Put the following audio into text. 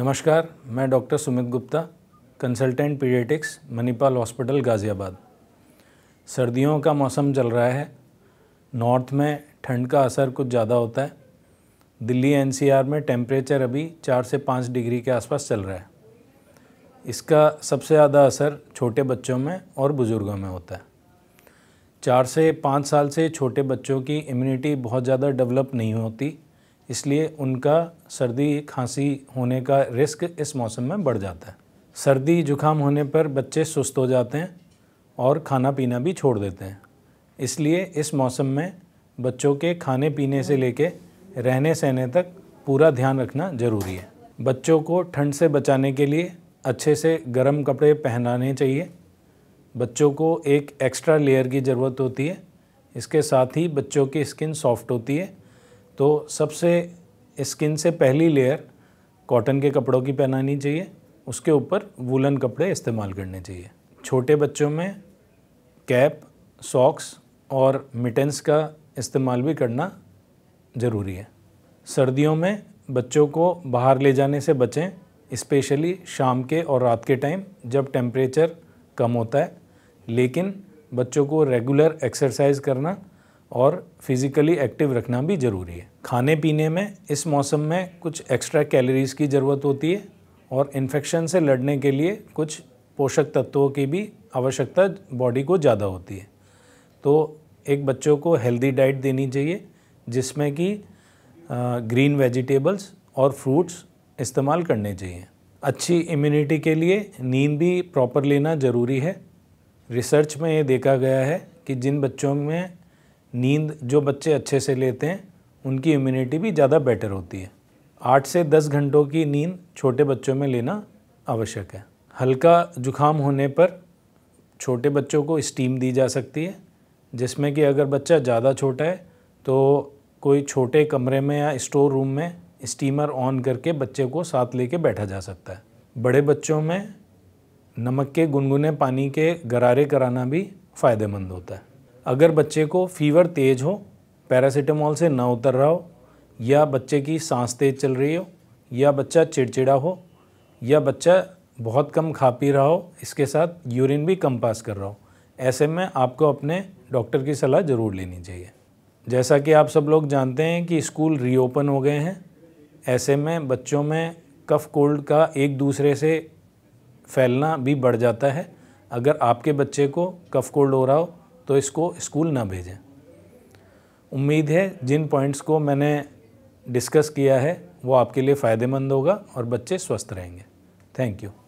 नमस्कार मैं doctor Sumit Gupta consultant paediatrics Manipal hospital Ghaziabad सर्दियों का मौसम चल रहा है नॉर्थ में ठंड का असर कुछ ज़्यादा होता है दिल्ली एनसीआर में टेम्परेचर अभी चार से पाँच डिग्री के आसपास चल रहा है इसका सबसे ज़्यादा असर छोटे बच्चों में और बुज़ुर्गों में होता है चार से पाँच साल से छोटे बच्चों की इम्यूनिटी बहुत ज़्यादा डेवलप नहीं होती इसलिए उनका सर्दी खांसी होने का रिस्क इस मौसम में बढ़ जाता है सर्दी जुखाम होने पर बच्चे सुस्त हो जाते हैं और खाना पीना भी छोड़ देते हैं इसलिए इस मौसम में बच्चों के खाने पीने से लेके रहने सहने तक पूरा ध्यान रखना ज़रूरी है बच्चों को ठंड से बचाने के लिए अच्छे से गर्म कपड़े पहनाने चाहिए बच्चों को एक एक्स्ट्रा लेयर की ज़रूरत होती है इसके साथ ही बच्चों की स्किन सॉफ्ट होती है तो सबसे स्किन से पहली लेयर कॉटन के कपड़ों की पहनानी चाहिए उसके ऊपर वूलन कपड़े इस्तेमाल करने चाहिए छोटे बच्चों में कैप सॉक्स और मिटेंस का इस्तेमाल भी करना ज़रूरी है सर्दियों में बच्चों को बाहर ले जाने से बचें स्पेशली शाम के और रात के टाइम जब टेम्परेचर कम होता है लेकिन बच्चों को रेगुलर एक्सरसाइज करना और फिज़िकली एक्टिव रखना भी ज़रूरी है खाने पीने में इस मौसम में कुछ एक्स्ट्रा कैलोरीज़ की ज़रूरत होती है और इन्फेक्शन से लड़ने के लिए कुछ पोषक तत्वों की भी आवश्यकता बॉडी को ज़्यादा होती है तो एक बच्चों को हेल्दी डाइट देनी चाहिए जिसमें कि ग्रीन वेजिटेबल्स और फ्रूट्स इस्तेमाल करने चाहिए अच्छी इम्यूनिटी के लिए नींद भी प्रॉपर लेना ज़रूरी है रिसर्च में ये देखा गया है कि जिन बच्चों में नींद जो बच्चे अच्छे से लेते हैं उनकी इम्यूनिटी भी ज़्यादा बेटर होती है आठ से दस घंटों की नींद छोटे बच्चों में लेना आवश्यक है हल्का जुखाम होने पर छोटे बच्चों को स्टीम दी जा सकती है जिसमें कि अगर बच्चा ज़्यादा छोटा है तो कोई छोटे कमरे में या स्टोर रूम में स्टीमर ऑन करके बच्चे को साथ लेके बैठा जा सकता है बड़े बच्चों में नमक के गुनगुने पानी के गरारे कराना भी फ़ायदेमंद होता है अगर बच्चे को फीवर तेज़ हो पैरासीटामोल से ना उतर रहा हो या बच्चे की सांस तेज चल रही हो या बच्चा चिड़चिड़ा हो या बच्चा बहुत कम खा पी रहा हो इसके साथ यूरिन भी कम पास कर रहा हो ऐसे में आपको अपने डॉक्टर की सलाह ज़रूर लेनी चाहिए जैसा कि आप सब लोग जानते हैं कि स्कूल रीओपन हो गए हैं ऐसे में बच्चों में कफ़ कोल्ड का एक दूसरे से फैलना भी बढ़ जाता है अगर आपके बच्चे को कफ़ कोल्ड हो रहा हो तो इसको स्कूल ना भेजें उम्मीद है जिन पॉइंट्स को मैंने डिस्कस किया है वो आपके लिए फ़ायदेमंद होगा और बच्चे स्वस्थ रहेंगे थैंक यू